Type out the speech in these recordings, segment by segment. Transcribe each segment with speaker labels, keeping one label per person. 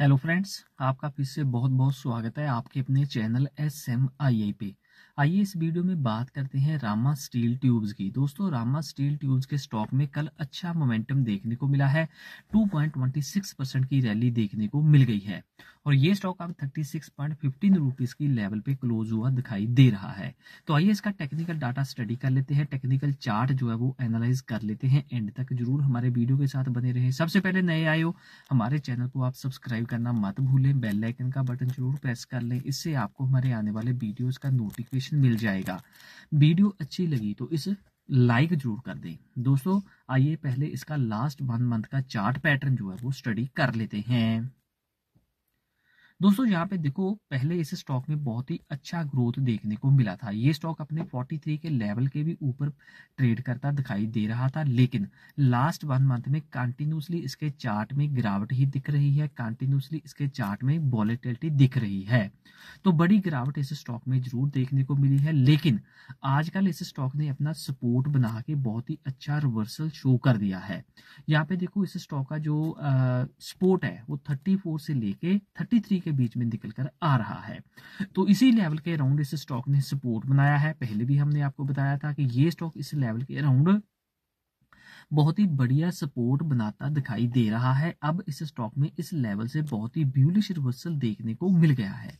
Speaker 1: hello friends आपका फिर से बहुत बहुत स्वागत है आपके अपने channel S M I I पे आइए इस वीडियो में बात करते हैं रामा स्टील ट्यूब्स की दोस्तों रामा स्टील ट्यूब्स के स्टॉक में कल अच्छा मोमेंटम देखने को मिला है 2.26 परसेंट की रैली देखने को मिल गई है और ये स्टॉक अब 36.15 रुपीस की लेवल पे क्लोज हुआ दिखाई दे रहा है तो आइए इसका टेक्निकल डाटा स्टडी कर लेते हैं टेक्निकल चार्ट जो है वो एनालाइज कर लेते हैं एंड तक जरूर हमारे वीडियो के साथ बने रहे सबसे पहले नए आयो हमारे चैनल को आप सब्सक्राइब करना मत भूलें बेल का बटन जरूर प्रेस कर लें इससे आपको हमारे आने वाले वीडियोज का नोटिफिकेशन नोटिफिकेशन मिल जाएगा वीडियो अच्छी लगी तो इस लाइक जरूर कर दें दोस्तों आइए पहले इसका लास्ट वन मंथ का चार्ट पैटर्न जो है वो स्टडी कर लेते हैं दोस्तों यहाँ पे देखो पहले इस स्टॉक में बहुत ही अच्छा ग्रोथ देखने को मिला था ये स्टॉक अपने 43 के लेवल के भी ऊपर ट्रेड करता दिखाई दे रहा था लेकिन लास्ट वन मंथ में कंटिन्यूसली इसके चार्ट में गिरावट ही दिख रही है कंटिन्यूसली इसके चार्ट में वॉलेटिलिटी दिख रही है तो बड़ी गिरावट इस स्टॉक में जरूर देखने को मिली है लेकिन आजकल इस स्टॉक ने अपना सपोर्ट बना के बहुत ही अच्छा रिवर्सल शो कर दिया है यहाँ पे देखो इस स्टॉक का जो सपोर्ट है वो थर्टी से लेके थर्टी के के बीच में निकल कर आ रहा है तो इसी लेवल के अराउंड इस स्टॉक ने सपोर्ट बनाया है पहले भी हमने आपको बताया था कि ये स्टॉक इस लेवल के अराउंड बहुत ही बढ़िया सपोर्ट बनाता दिखाई दे रहा है अब इस स्टॉक में इस लेवल से बहुत ही ब्यूलिश रिवर्सल देखने को मिल गया है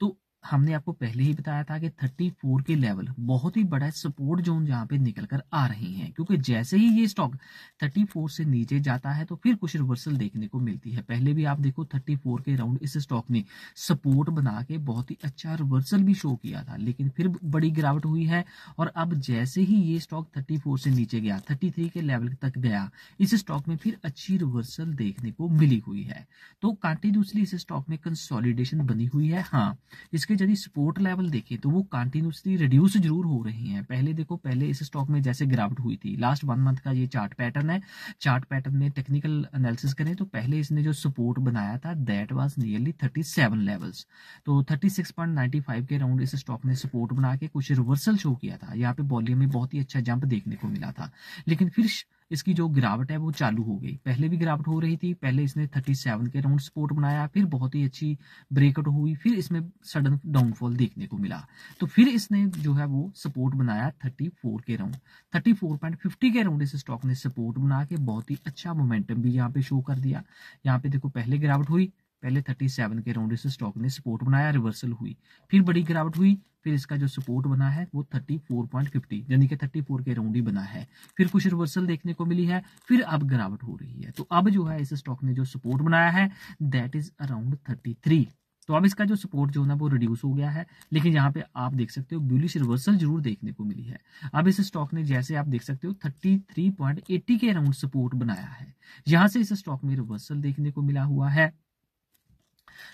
Speaker 1: तो हमने आपको पहले ही बताया था कि 34 के लेवल बहुत ही बड़ा सपोर्ट जोन जहां पे निकल कर आ रही हैं क्योंकि जैसे ही ये स्टॉक 34 से नीचे जाता है तो फिर कुछ रिवर्सल देखने को मिलती है पहले भी आप देखो 34 के राउंड इस स्टॉक ने सपोर्ट बना के बहुत ही अच्छा रिवर्सल भी शो किया था लेकिन फिर बड़ी गिरावट हुई है और अब जैसे ही ये स्टॉक थर्टी से नीचे गया थर्टी के लेवल तक गया इस स्टॉक में फिर अच्छी रिवर्सल देखने को मिली हुई है तो कंटिन्यूसली इस स्टॉक में कंसोलिडेशन बनी हुई है हाँ इस इसके यदि सपोर्ट लेवल देखें तो वो कंटिन्यूसली रिड्यूस जरूर हो रहे हैं पहले देखो पहले इस स्टॉक में जैसे गिरावट हुई थी लास्ट वन मंथ का ये चार्ट पैटर्न है चार्ट पैटर्न में टेक्निकल एनालिसिस करें तो पहले इसने जो सपोर्ट बनाया था दैट वाज नियरली 37 लेवल्स तो 36.95 के अराउंड इस स्टॉक ने सपोर्ट बना के कुछ रिवर्सल शो किया था यहाँ पे वॉल्यूम में बहुत ही अच्छा जंप देखने को मिला था लेकिन फिर इसकी जो गिरावट है वो चालू हो गई पहले भी गिरावट हो रही थी पहले इसने थर्टी सेवन के अराउंड सपोर्ट बनाया फिर बहुत ही अच्छी ब्रेकआउट हुई फिर इसमें सडन डाउनफॉल देखने को मिला तो फिर इसने जो है वो सपोर्ट बनाया थर्टी फोर के around thirty four point fifty के अराउंड इस स्टॉक ने सपोर्ट बना के बहुत ही अच्छा मोमेंटम भी यहाँ पे शो कर दिया यहाँ पे देखो पहले गिरावट हुई पहले 37 के राउंड इसे स्टॉक ने सपोर्ट बनाया रिवर्सल हुई फिर बड़ी गिरावट हुई फिर इसका जो सपोर्ट बना है वो 34.50 यानी कि 34 के राउंड ही बना है फिर कुछ रिवर्सल देखने को मिली है फिर अब गिरावट हो रही है तो अब जो है इस स्टॉक ने जो सपोर्ट बनाया है दैट इज अराउंड 33 तो अब इसका जो सपोर्ट जो है वो रिड्यूस हो गया है लेकिन यहाँ पे आप देख सकते हो ब्यूलिश रिवर्सल जरूर देखने को मिली है अब इस स्टॉक ने जैसे आप देख सकते हो 33.80 के अराउंड सपोर्ट बनाया है यहां से इस स्टॉक में रिवर्सल देखने को मिला हुआ है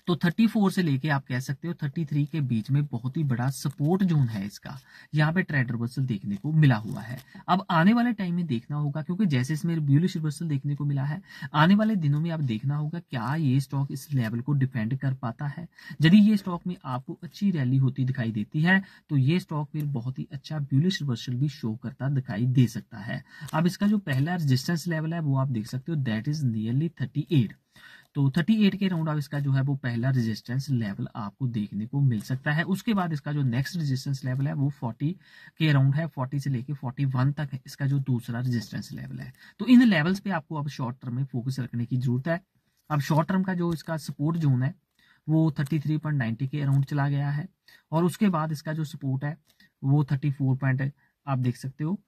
Speaker 1: तो 34 से लेके आप कह सकते हो 33 के बीच में बहुत ही बड़ा सपोर्ट जोन है इसका यहाँ पे ट्रेड रिवर्सल देखने को मिला हुआ है अब आने वाले टाइम में देखना होगा क्योंकि जैसे इसमें ब्यूलिश रिवर्सल देखने को मिला है आने वाले दिनों में आप देखना होगा क्या ये स्टॉक इस लेवल को डिपेंड कर पाता है यदि ये स्टॉक में आपको अच्छी रैली होती दिखाई देती है तो ये स्टॉक फिर बहुत ही अच्छा ब्यूलिश रिवर्सल भी शो करता दिखाई दे सकता है अब इसका जो पहला रजिस्टेंस लेवल है वो आप देख सकते हो that is nearly thirty eight तो 38 के राउंड ऑफ इसका जो है वो पहला रेजिस्टेंस लेवल आपको देखने को मिल सकता है उसके बाद इसका जो नेक्स्ट रेजिस्टेंस लेवल है वो 40 के राउंड है 40 से लेके 41 तक है इसका जो दूसरा रेजिस्टेंस लेवल है तो इन लेवल्स पे आपको अब शॉर्ट टर्म में फोकस रखने की जरूरत है अब शॉर्ट टर्म का जो इसका सपोर्ट जोन है वो थर्टी के अराउंड चला गया है और उसके बाद इसका जो सपोर्ट है वो थर्टी पॉइंट आप देख सकते हो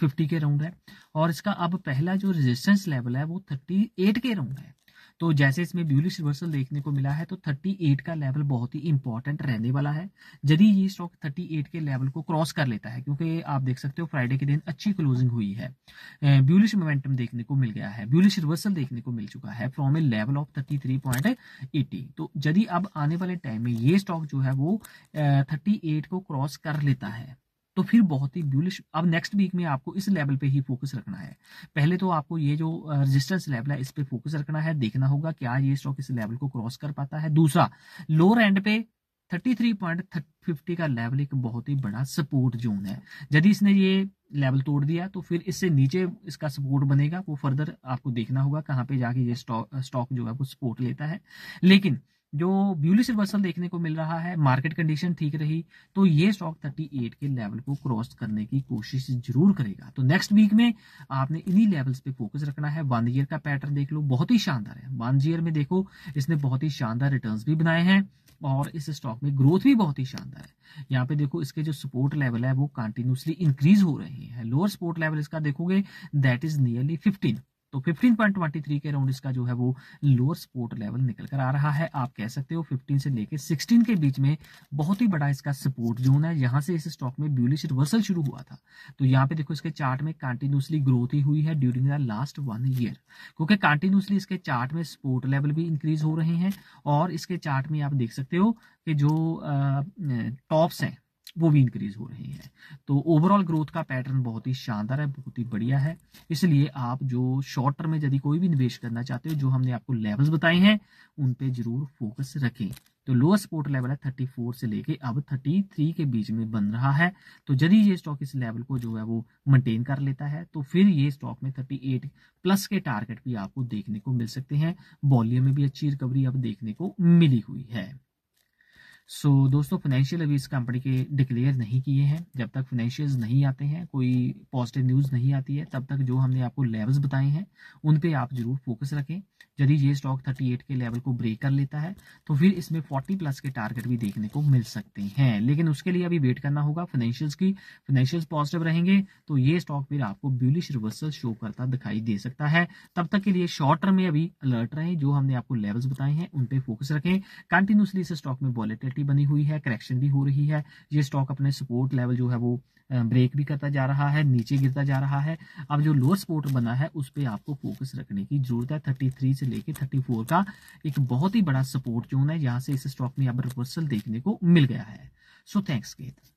Speaker 1: फिफ्टी के राउंड है और इसका अब पहला जो रेजिस्टेंस लेवल है वो थर्टी एट के राउंड है तो जैसे इसमें ब्यूलिश रिवर्सल देखने को मिला है तो 38 का लेवल बहुत ही इंपॉर्टेंट रहने वाला है यदि ये स्टॉक 38 के लेवल को क्रॉस कर लेता है क्योंकि आप देख सकते हो फ्राइडे के दिन अच्छी क्लोजिंग हुई है ब्यूलिश मोमेंटम देखने को मिल गया है ब्यूलिश रिवर्सल देखने को मिल चुका है from a level of thirty तो यदि अब आने वाले टाइम में ये स्टॉक जो है वो थर्टी को क्रॉस कर लेता है तो फिर बहुत ही ब्यूलिश अब नेक्स्ट वीक में आपको इस लेवल पे ही फोकस रखना है पहले तो आपको ये जो रेजिस्टेंस लेवल है इस पे फोकस रखना है देखना होगा क्या ये स्टॉक इस लेवल को क्रॉस कर पाता है दूसरा लोअर एंड पे 33.50 का लेवल एक बहुत ही बड़ा सपोर्ट जोन है यदि इसने ये लेवल तोड़ दिया तो फिर इससे नीचे इसका सपोर्ट बनेगा वो फर्दर आपको देखना होगा कहाँ पे जाके ये स्टॉक स्टॉक जो है वो सपोर्ट लेता है लेकिन जो ब्यूलिस रिवर्सल देखने को मिल रहा है मार्केट कंडीशन ठीक रही तो ये स्टॉक 38 के लेवल को क्रॉस करने की कोशिश जरूर करेगा तो नेक्स्ट वीक में आपने इन्हीं लेवल्स पे फोकस रखना है वन ईयर का पैटर्न देख लो बहुत ही शानदार है वन ईयर में देखो इसने बहुत ही शानदार रिटर्न भी बनाए हैं और इस स्टॉक में ग्रोथ भी बहुत ही शानदार है यहाँ पे देखो इसके जो सपोर्ट लेवल है वो कंटिन्यूसली इंक्रीज हो रहे हैं लोअर सपोर्ट लेवल इसका देखोगे दैट इज नियरली फिफ्टीन तो 15.23 के राउंड इसका जो है वो लोअर सपोर्ट लेवल निकल कर आ रहा है आप कह सकते हो 15 से लेकर 16 के बीच में बहुत ही बड़ा इसका सपोर्ट जोन है यहाँ से इस स्टॉक में ब्यूलिश रिवर्सल शुरू हुआ था तो यहाँ पे देखो इसके चार्ट में कंटिन्यूसली ग्रोथ ही हुई है during the last one year क्योंकि कंटिन्यूसली इसके चार्ट में सपोर्ट लेवल भी इंक्रीज हो रहे हैं और इसके चार्ट में आप देख सकते हो कि जो टॉप्स हैं वो भी इंक्रीज हो रहे हैं तो ओवरऑल ग्रोथ का पैटर्न बहुत ही शानदार है बहुत ही बढ़िया है इसलिए आप जो शॉर्ट टर्म में यदि कोई भी निवेश करना चाहते हो जो हमने आपको लेवल्स बताए हैं उन पे जरूर फोकस रखें तो लोअर सपोर्ट लेवल है 34 से लेके अब 33 के बीच में बन रहा है तो यदि ये स्टॉक इस लेवल को जो है वो मेंटेन कर लेता है तो फिर ये स्टॉक में 38 प्लस के टारगेट भी आपको देखने को मिल सकते हैं वॉल्यूम में भी अच्छी रिकवरी अब देखने को मिली हुई है सो so, दोस्तों फाइनेंशियल अभी इस कंपनी के डिक्लेयर नहीं किए हैं जब तक फाइनेंशियल्स नहीं आते हैं कोई पॉजिटिव न्यूज़ नहीं आती है तब तक जो हमने आपको लेवल्स बताए हैं उन पे आप जरूर फोकस रखें यदि ये स्टॉक 38 के लेवल को ब्रेक कर लेता है तो फिर इसमें 40 प्लस के टारगेट भी देखने को मिल सकते हैं लेकिन उसके लिए अभी वेट करना होगा फाइनेंशियल्स की फाइनेंशियल्स पॉजिटिव रहेंगे तो ये स्टॉक फिर आपको ब्यूलिश रिवर्सल शो करता दिखाई दे सकता है तब तक के लिए शॉर्ट टर्म में अभी अलर्ट रहे जो हमने आपको लेवल्स बताए हैं उन पर फोकस रखें कंटिन्यूसली इस स्टॉक में वॉलेटेड वॉलिटिलिटी बनी हुई है करेक्शन भी हो रही है ये स्टॉक अपने सपोर्ट लेवल जो है वो ब्रेक भी करता जा रहा है नीचे गिरता जा रहा है अब जो लोअर सपोर्ट बना है उस पर आपको फोकस रखने की जरूरत है थर्टी थ्री से लेकर थर्टी फोर का एक बहुत ही बड़ा सपोर्ट जोन है यहाँ से इस स्टॉक में अब रिवर्सल देखने को मिल गया है सो थैंक्स केतन